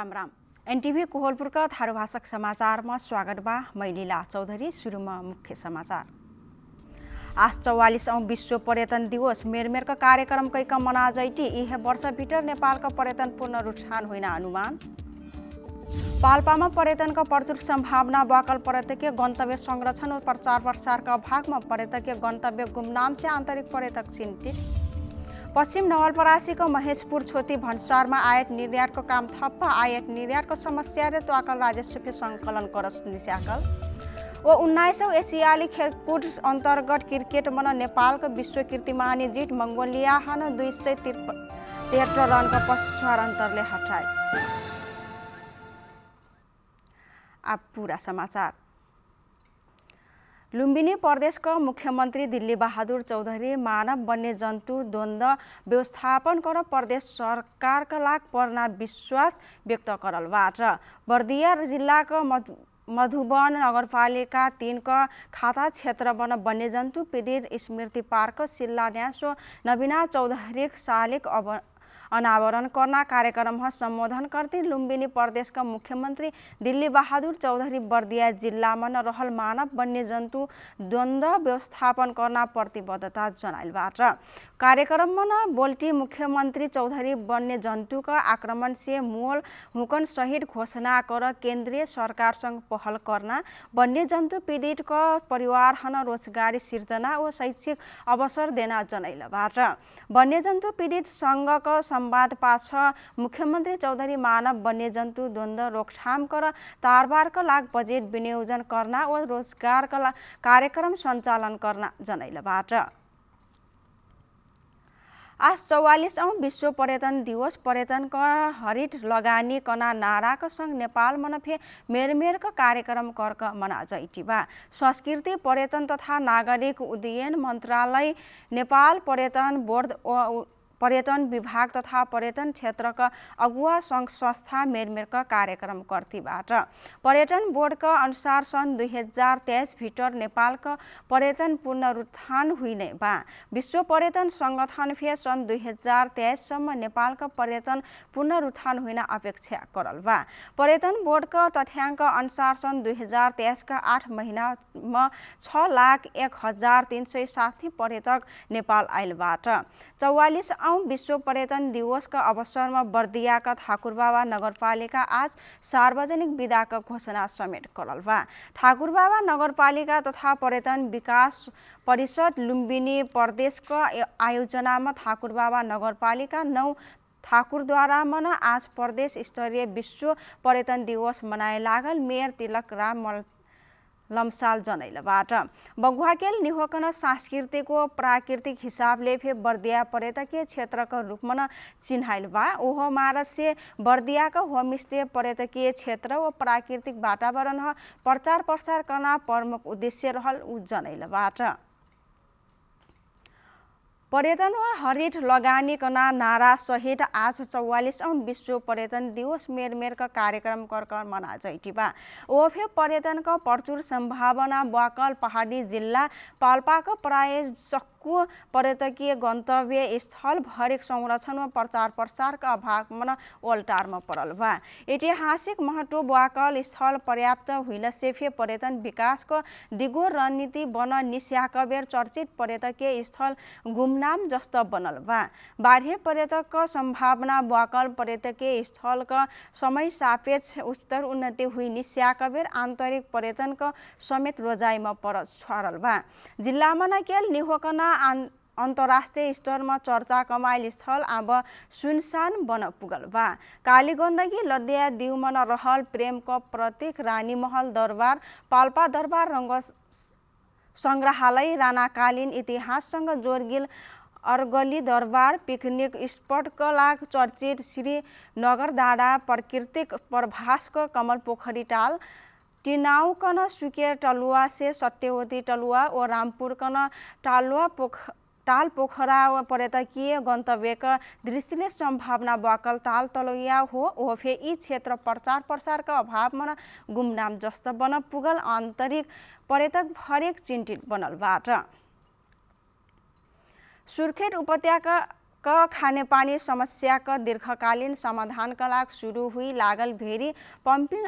Ram Ram NTV कोहलपुरका थारूभाषक समाचारमा स्वागतमा मैलिला चौधरी सुरुमा मुख्य समाचार आज चौवालिसौँ विश्व पर्यटन दिवस मेरमेरका कम मनाजैटी यही वर्षभित्र नेपालका पर्यटन पूर्ण रुठान होइन अनुमान पाल्पामा पर्यटनका प्रचुर सम्भावना बकल पर्यटकीय गन्तव्य संरक्षण प्रचार प्रसारका भागमा पर्यटकीय गन्तव्य गुमनामसे आन्तरिक पर्यटक चिन्तित पश्चिम नवलपरासीको महेशपुर छोती भन्सारमा आयात निर्यातको काम थप्प आयात निर्यातको समस्याले र त्वाकल राजस्व सङ्कलन गरोस् निस्याकल ओ उन्नाइसौँ एसियाली खेलकुद अन्तर्गत मन नेपालको विश्व कीर्तिमानी जित मङ्गोलियाहन दुई सय त्रिप तेह्र रनको पछार अन्तरले हटाए अब पुरा समाचार लुम्बिनी प्रदेशका मुख्यमन्त्री बहादुर चौधरी मानव वन्यजन्तु द्वन्द व्यवस्थापन गर प्रदेश सरकारका लाग पर्ना विश्वास व्यक्त गरलबाट बर्दिया जिल्लाको मधुबन नगरपालिका तिनका खाता क्षेत्र वन वन्यजन्तु पीडित स्मृति पार्क शिलान्यास नवीना चौधरी सालिक अब अनावरण गर्न कार्यक्रममा सम्बोधन गर्दै लुम्बिनी प्रदेशका मुख्यमन्त्री दिल्ली बहादुर चौधरी बर्दिया जिल्लामा नरहल मानव वन्यजन्तु द्वन्द्व व्यवस्थापन गर्न प्रतिबद्धता जनाइलबाट कार्यक्रममा न बोल्टी मुख्यमन्त्री चौधरी वन्यजन्तुका आक्रमण से मूल हुकन सहित घोषणा गर केन्द्रीय सरकारसँग पहल गर्न वन्यजन्तु पीडितको परिवार हन रोजगारी सिर्जना व शैक्षिक अवसर देना जनैलबाट वन्यजन्तु पीडित सङ्घको संवाद पाछ मुख्यमन्त्री चौधरी मानव वन्यजन्तु द्वन्द्व रोकथाम गर तारबारको लाग बजेट विनियोजन गर्न वा रोजगारका कार्यक्रम सञ्चालन गर्न जनैलबाट आज चौवालिसौँ विश्व पर्यटन दिवस पर्यटनका हरित लगानी कना नाराका सङ्घ नेपाल मनफे मेरमेरका कार्यक्रम कर्क मना जैटिबा संस्कृति पर्यटन तथा नागरिक उड्डयन मन्त्रालय नेपाल पर्यटन बोर्ड पर्यटन विभाग तथा पर्यटन क्षेत्रका अगुवा सङ्घ संस्था मेरमेरका कार्यक्रम कर्तीबाट पर्यटन बोर्डका अनुसार सन् दुई हजार तेइसभित्र नेपालका पर्यटन पुनरुत्थान हुने वा विश्व पर्यटन सङ्गठन फे सन् दुई हजार तेइससम्म नेपालका पर्यटन पुनरुत्थान हुन अपेक्षा गरल वा पर्यटन बोर्डका तथ्याङ्क अनुसार सन् दुई हजार तेइसका आठ महिनामा छ लाख एक हजार तिन सय साठी पर्यटक नेपाल आइलबाट चौवालिस आउँ विश्व पर्यटन दिवसका अवसरमा बर्दियाका ठाकुरबाबा नगरपालिका आज सार्वजनिक विदाका घोषणा समेत करल बा ठाकुरबाबा नगरपालिका तथा पर्यटन विकास परिषद लुम्बिनी प्रदेशका आयोजनामा ठाकुरबाबा नगरपालिका नौ ठाकुरद्वारा मन आज प्रदेश स्तरीय विश्व पर्यटन दिवस मनाए लागल मेयर तिलक राम मल लम्साल जनैलबाट बगुवाकेल निहोकन सांस्कृतिको प्राकृतिक हिसाबले फे बर्दिया पर्यटकीय क्षेत्रको रूपमा न चिन्हाइल बा ओहो मारस्य बर्दियाको होमस्टे पर्यटकीय क्षेत्र व प्राकृतिक वातावरण प्रचार प्रसार गर्न प्रमुख उद्देश्य रहल उ जनैलबाट पर्यटन वा हरिट लगानीकना नारा सहित आज चौवालिसौँ विश्व पर्यटन दिवस मेरमेरका कार्यक्रम कर्कर मना जैटिबा ओफे पर्यटनको प्रचुर सम्भावना बाकल पहाडी जिल्ला पाल्पाको प्राय को पर्यटकीय गन्तव्य स्थल एक संरक्षण प्रचार प्रसारका अभावमा ओल्टारमा परल बा ऐतिहासिक महत्व वाकल स्थल पर्याप्त हुइल सेफे पर्यटन विकासको दिगो रणनीति बन निस्याकबेर चर्चित पर्यटकीय स्थल गुमनाम जस्तो बनल बा बाह्य पर्यटकको सम्भावना वाकल पर्यटकीय स्थलका समय सापेक्ष उत्तर उन्नति हुई निस्याकबेर आन्तरिक पर्यटनको समेत रोजाइमा पर छरल बा जिल्लामा न केवल निहोकना आन् अन्तर्राष्ट्रिय स्तरमा चर्चा कमाइल स्थल अब सुनसान बन पुगल बा कालीगण्डकी लदिया दिउमन रहल प्रेम प्रतीक प्रतीक महल दरबार पाल्पा दरबार रङ्ग सङ्ग्रहालय राणाकालीन इतिहाससँग जोडगिल अर्गली दरबार पिकनिक स्पट कला चर्चित श्री डाँडा प्राकृतिक प्रभासको कमल पोखरी टाल टिनाऊ सुकेर टलुवा टलुआ से सत्यवती टलुवा ओ रामपुरकन कन पोख ताल पोखरा पर्यटकीय गन्तव्यका दृष्टिले सम्भावना बकल ताल तलैया हो ओफे यी क्षेत्र प्रचार प्रसारका अभावमा गुमनाम जस्ता बन पुगल आन्तरिक पर्यटक भरेक चिन्तित बनलबाट सुर्खेत उपत्यका क खानेपानी का दीर्घकालीन समाधानका लागि सुरु हुई लागल भेरी पम्पिङ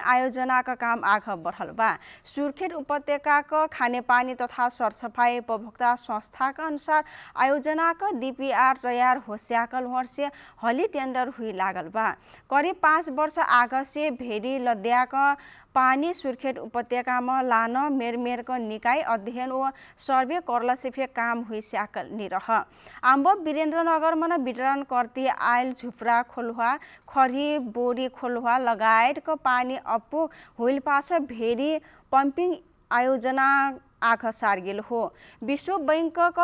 का काम आग बढल बा सुर्खेत खाने खानेपानी तथा सरसफाई उपभोक्ता संस्थाका अनुसार आयोजनाको डिपिआर तयार होस्याकल वर्षे हली टेन्डर हुई लागल बा करिब पाँच वर्ष आगसे भेरी लद्याका पानी सुर्खेत उपत्यकामा लान मेरमेरको निकाय अध्ययन व सर्वे कर्लसिफे काम हुई स्याकल निरह आम्ब वीरेन्द्रनगरमा वितरण कर्ती आयल झुप्रा खोलुवा खरी बोरी खोलुवा लगायतको पानी अप्पु पाछ भेरी पम्पिङ आयोजना आख सार्गिल हो विश्व बैङ्कक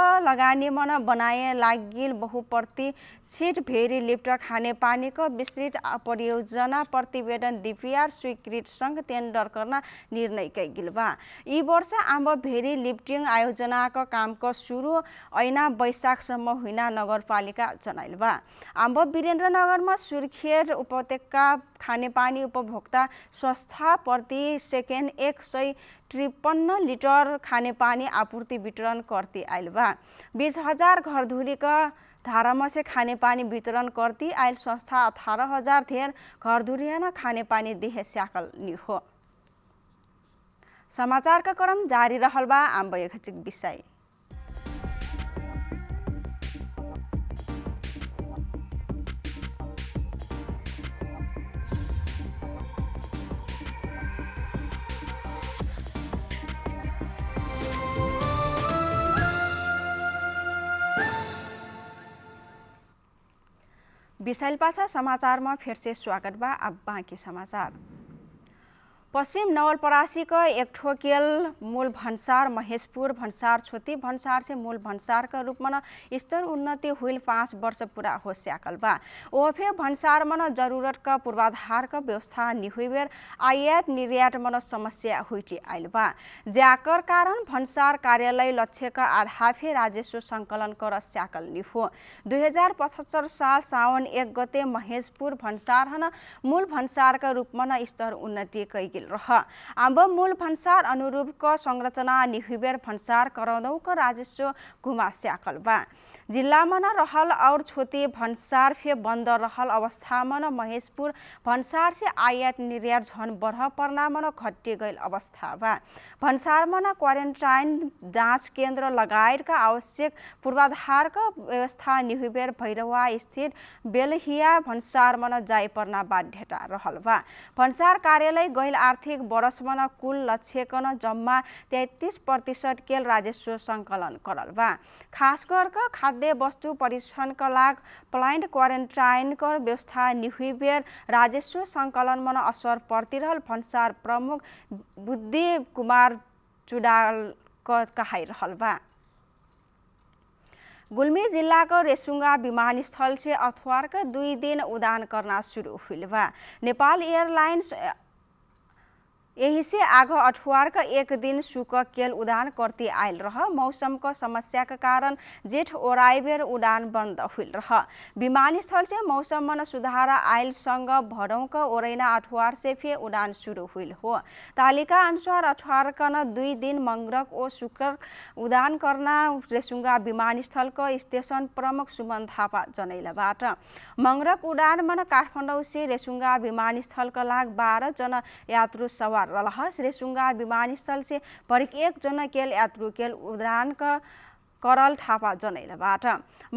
मन बनाए लागिल बहुप्रति छिट भेरी लिप्ट खानेपानीको विस्तृत परियोजना प्रतिवेदन डिपिआर स्वीकृतसँग टेन्डर गर्न निर्णय कैगिल बा यी वर्ष आम्ब भेरी लिफ्टिङ आयोजनाको कामको सुरु ऐना वैशाखसम्म हुना नगरपालिका जनाइल बा आम्ब वीरेन्द्रनगरमा सुर्खेत उपत्यका खानेपानी उपभोक्ता संस्था प्रति सेकेन्ड एक सय त्रिपन्न लिटर खानेपानी आपूर्ति वितरण कर्ती आयल बा बिस हजार घरधुरीक धारामसे खानेपानी वितरण कर्ती आयल संस्था अठारह हजार धेर घरधुरियाना खानेपानी देहे स्याकल नि हो समाचारका क्रम जारी रहल बा आम्बयघचिक विषय विशाल पाछा समाचारमा फेरि स्वागत बा अब बाँकी समाचार पश्चिम नवलपरासीको एकठोकेल मूल भन्सार महेशपुर भन्सार छोती भन्सार से मूल भन्सारका रूपमा न स्तर उन्नति हुइल पाँच वर्ष पुरा हो स्याकल बा ओफे भन्सारमा न जरुरतका पूर्वाधारका व्यवस्था निहुइबेर आयात निर्यातमा न समस्या हुइटी आइल बा ज्याकर कारण भन्सार कार्यालय लक्ष्यका आधाफे राजस्व सङ्कलन कर स्याकल हो दुई हजार पचहत्तर साल सावन एक गते महेशपुर भन्सार हन मूल भन्सारका रूपमा न स्तर उन्नति कैके मुश्किल रह आम्ब मूल भन्सार अनुरूपक संरचना निहुबेर भन्सार करौनौक राजस्व घुमा स्याकल बा जिल्लामा न रहल और छोते भन्सार फे बन्द रहल अवस्थामा न महेशपुर भन्सार से आयात निर्यात झन बढ पर्नामा न घटे गयल अवस्था बा भन्सारमा न क्वारेन्टाइन जाँच केन्द्र लगायतका आवश्यक पूर्वाधारका व्यवस्था निहुबेर भैरवा स्थित बेलहिया भन्सारमा न जाय पर्ना बाध्यता रहल बा भन्सार कार्यालय गैल आर्थिक वर्षमा कुल लक्ष्यकन जम्मा तेत्तिस प्रतिशत केल राजस्व सङ्कलन करल बा खास कर खाद्य वस्तु परीक्षणका लाग प्लान्ट क्वारेन्टाइनको व्यवस्था निहुबेर राजस्व सङ्कलनमा असर पर्तिरहल भन्सार प्रमुख बुद्धि कुमार चुडाल कहाइरहल बा गुल्मी जिल्लाको रेसुङ्गा विमानस्थल से अथवारका दुई दिन उडान गर्न सुरु हुल बा नेपाल एयरलाइन्स यही से आग अठुवार एक दिन सुक केल उड़ान करती आयल रह मौसम का समस्या कारण जेठ ओराइबेर उड़ान बन्द हुई रह विमानस्थल से मौसम मन सुधार आयल संग भरौं का ओरैना अठुवार से फे उड़ान शुरू हुई हो तालिका अनुसार अठुवार कन दुई दिन मंगरक ओ शुक्र उड़ान करना रेसुङ्गा विमानस्थल स्टेशन प्रमुख सुमन थापा जनैलबाट मंगरक उडान मन काठमाडौँ से रेसुङ्गा विमानस्थलका लाग बाह्रजना यात्रु सवार रहस रेसुङ्गा विमानस्थल से परिक एक जना केल यात्रु केल उडान करल थापा जनैलबाट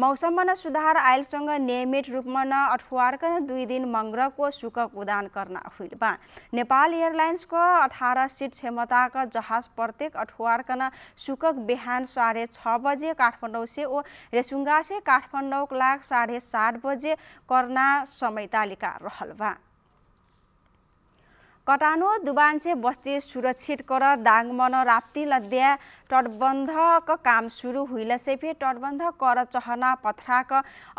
मौसममा न सुधार आयलसँग नियमित रूपमा न अठुवारका दुई दिन मङ्ग्रहको सुकक उडान गर्न हुइलबा नेपाल एयरलाइन्सको अठार सिट क्षमताका जहाज प्रत्येक अठुवारका न सुकक बिहान साढे छ बजे काठमाडौँ से ओ रेसुङ्गा से काठमाडौँ लाग साढे सात बजे कर्ना समय तालिका रहलबा कटानो दुबान्से बस्ती सुरक्षित कर दाङमन राप्ती लद्या तटबन्धक काम सुरु हुइलसेफे तटबन्ध कर चहना पथराक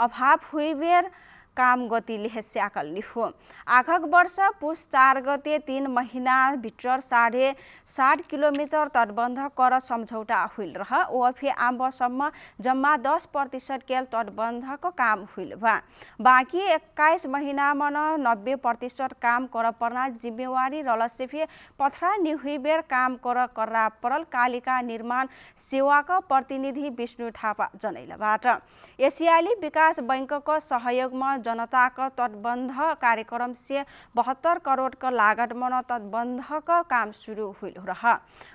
अभाव हुइबेर काम गति लेहेस्याक हो आगक वर्ष पुस चार गते तिन महिनाभित्र साढे साठ किलोमिटर तटबन्ध कर सम्झौता हुइल रह ओफे आम्बसम्म जम्मा दस प्रतिशत केल तटबन्धको काम हुइल भा बाँकी एक्काइस महिनामा न नब्बे प्रतिशत काम कर पर्ना जिम्मेवारी रलसेफे पथरा निहुबेर काम कर कर्रा परल कालिका निर्माण सेवाको प्रतिनिधि विष्णु थापा जनैलबाट एसियाली विकास बैङ्कको सहयोगमा जनताको तटबन्ध कार्यक्रम से बहत्तर करोडको का लागत मन तटबंध काम सुरु हुई रह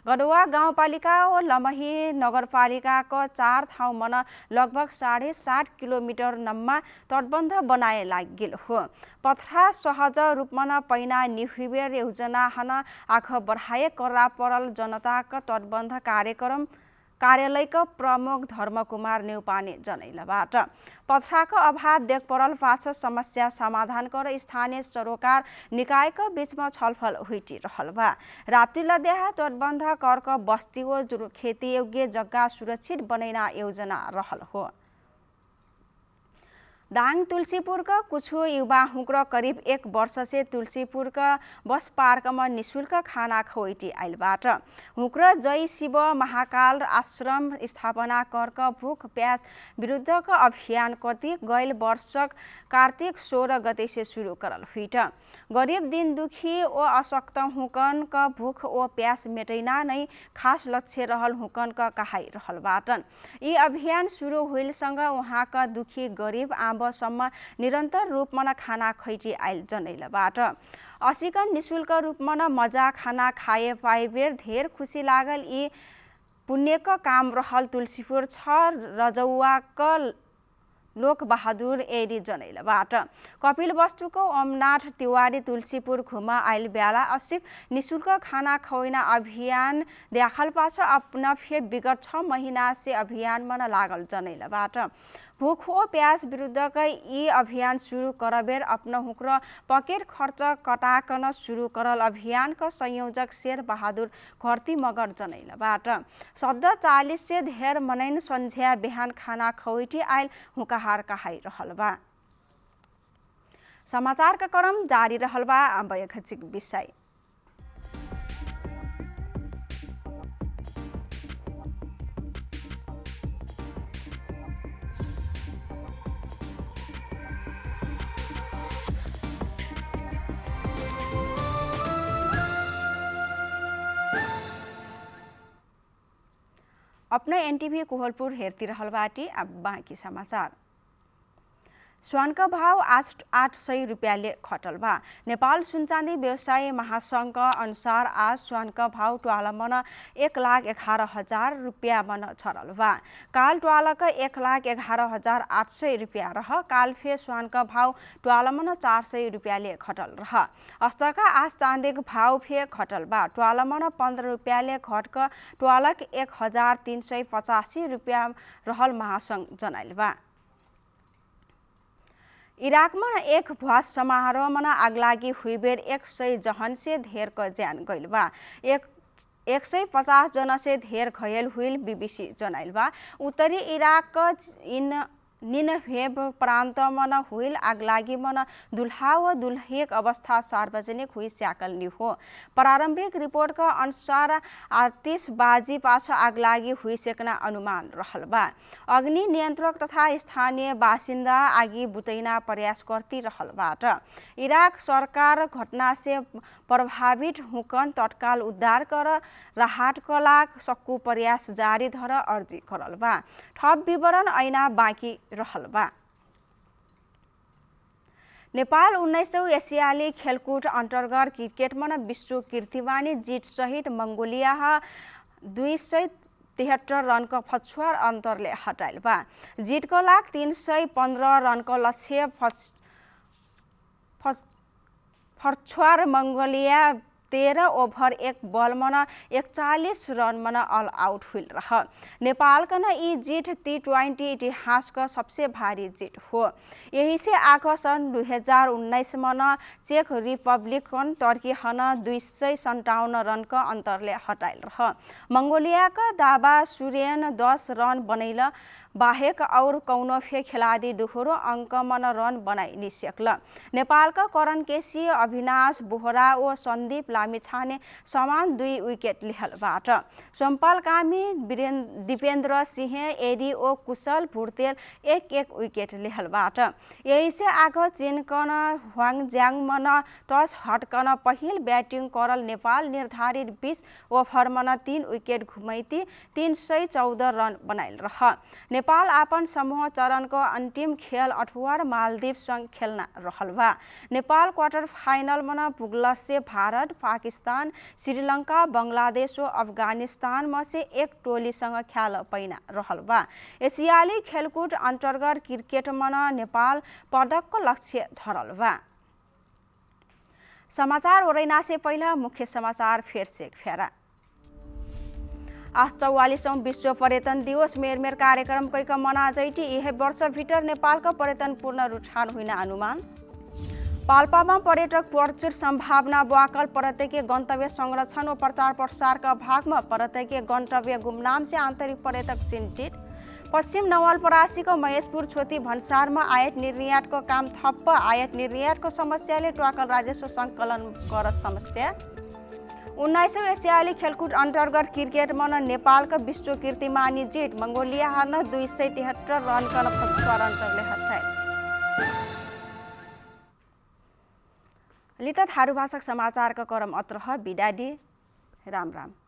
गडुआ गाउँपालिका और लमही नगरपालिकाको चार ठाउँमा मन लगभग साढ़े सात किलोमिटर नम्मा तटबन्ध बनाए लागिल हो पथरा सहज रूपमा पैना निहुबेर योजना हन आख बढाए करा परल जनताको तटबन्ध कार्यक्रम कार्यालयका प्रमुख धर्मकुमार नेउपाने जनैलबाट पथराको अभाव देखपरल पाछ समस्या समाधान कर स्थानीय सरोकार निकायको बीचमा छलफल हुइटिरहल बा राप्तीलाई देहा तटबन्ध कर्क बस्ती व खेतीयोग्य जग्गा सुरक्षित बनैना योजना रहल हो दाङ तुलसीपुरका कुछु युवा हुक्र करिब एक वर्ष से तुलसीपुरका बस पार्कमा निशुल्क खाना खोइटी आइलबाट हुक्र जय शिव महाकाल आश्रम स्थापना कर्क भुख प्यास विरुद्धको अभियान कति गैल वर्षक कार्तिक सोह्र से सुरु करल फिट गरिब दिन दुखी ओ अशक्त क भुख ओ प्यास मेटैना नै खास लक्ष्य रहल हुकनका कहाइ रहल बाटन यी अभियान सुरु हुइलसँग उहाँका दुखी गरिब आम नवम्बरसम्म निरन्तर रूपमा खाना खैटी आइल जनैलबाट असिकन निशुल्क रूपमा मजा खाना खाए पाइबेर धेर खुसी लागल यी पुण्यक काम रहल तुलसीपुर छ रजौवाक लोकबहादुर एडी जनैलबाट कपिल वस्तुको ओमनाथ तिवारी तुलसीपुर घुमा आइल ब्याला असिक निशुल्क खाना खुवाइना अभियान पाछ छ फे विगत छ महिना से अभियानमा न लागल भुख भुखो प्यास विरुद्धकै यी अभियान सुरु करबेर आफ्नो र पकेट खर्च कटाकन सुरु करल अभियानका संयोजक बहादुर घरती मगर जनैलबाट सद्ध चालिस से धेर मनैन सन्ध्या बिहान खाना खौटी आयल हुका सुधारका हाइ रहलबा समाचार का क्रम जारी रहलबा अब एक विषय अपना एनटिभी कोहलपुर हेर्ती रहलबाटी अब बाँकी समाचार स्वर्णको भाव आठ आठ सय रुपियाँले खटल खटलमा नेपाल सुनचाँदी व्यवसाय महासङ्घ अनुसार आज स्वर्णको भाव ट्वालमन एक लाख एघार हजार रुपियाँ मन छरलवा काल ट्वालक एक लाख एघार हजार आठ सय रुपियाँ रह कालफे स्वर्णको भाव ट्वालमन चार सय रुपियाँले खटल रह अस्तका आज चाँदीको भाव फे खटलबा ट्वालमन पन्ध्र रुपियाँले घटक ट्वालक एक हजार तिन सय पचासी रुपियाँ रहल महासङ्घ जनाइल जनाइलबा इराकमा एक भ्वास समारोहमा आगलागी हुइबेर एक सय जहन से धेर ज्यान गइल बा एक एक सय पचास से धेर घयल हुइल बीबीसी जनाइल बा उत्तरी इराक इन निनभेब प्रान्तमा हुइल आगलागी मन दुल्हा व दुल्हेक अवस्था सार्वजनिक हुई स्याकल्ने हो प्रारम्भिक रिपोर्टका अनुसार बाजी पाछ आगलागी हुई सेक्न अनुमान रहल बा अग्नि नियन्त्रक तथा स्थानीय बासिन्दा आगी बुतैना प्रयास रहल बाट इराक सरकार घटनासे प्रभावित हुकन तत्काल उद्धार कर राहत कलाक सक्कु प्रयास जारी धर अर्जी करल बा थप विवरण ऐना बाँकी रहल बा नेपाल उन्नाइसौँ एसियाली खेलकुद अन्तर्गत क्रिकेटमा विश्व कीर्तिवानी सहित मङ्गोलिया दुई सय तिहत्तर रनको फछुवा अन्तरले हटाइल बा जितको लाग तिन सय पन्ध्र रनको लक्ष्य फछुवा मङ्गोलिया तेह्र ओभर एक बलमा न एकचालिस रनमा न अल आउट हुल रह नेपालका न यी जिट टी ट्वेन्टी इतिहासको सबसे भारी जिट हो यही से आएको सन् दुई हजार उन्नाइसमा न चेक रिपब्लिकन टर्की हन दुई सय सन्ताउन्न रनको अन्तरले हटाइल रह मङ्गोलियाका दाबा सुरेन दस रन बनैल बाहेक और कौनो फे खेलाडी दोहोरो अङ्कमा न रन बनाइ निसेक्ल नेपालका करण केसी अविनाश बोहरा ओ सन्दीप लामी छाने समान दुई विकेट लिहलबाट लेहलबाट सम्पालकामी दिपेन्द्र सिंह एडी ओ कुशल भुर्तेल एक एक विकेट लिहलबाट यहीसे आग चिनकन ह्वाङज्याङमन टस हटकन पहिल ब्याटिङ करल नेपाल निर्धारित बिस ओभरमा तीन विकेट घुमैती तिन सय चौध रन बनाइल रह नेपाल आपन समूह चरणको अन्तिम खेल अठुवार मालदिवसँग खेल्न रहल बा नेपाल क्वार्टर फाइनलमा पुग्लसे भारत पाकिस्तान श्रीलङ्का बङ्गलादेश र अफगानिस्तानमा से एक टोलीसँग ख्याल पैना रहल बा एसियाली खेलकुद अन्तर्गत क्रिकेटमा नेपाल पदकको लक्ष्य धरल बा समाचार ओरैना पहिला मुख्य समाचार फेर फेरा आज चौवालिसौँ विश्व पर्यटन दिवस मेरमेर कार्यक्रम कैक मना जैटी यही वर्ष भित्र नेपालको पर्यटन पूर्ण रुठान हुन अनुमान पाल्पामा पर्यटक प्रचुर सम्भावना वाकल पर्यटकीय गन्तव्य संरक्षण व प्रचार प्रसारका भागमा पर्यटकीय गन्तव्य गुमनामसे आन्तरिक पर्यटक चिन्तित पश्चिम नवलपरासीको महेशपुर छोती भन्सारमा आयात निर्यातको काम थप्प आयात निर्यातको समस्याले ट्वाकल राजस्व सङ्कलन गर समस्या उन्नाइसौँ एसियाली खेलकुद अन्तर्गत क्रिकेट न नेपालको विश्व कीर्तिमानी जेट मङ्गोलिया हार्न दुई सय तिहत्तर रनका स्मरण हटाए लिता थारू भाषक समाचारका क्रम अत्रह बिदादी राम राम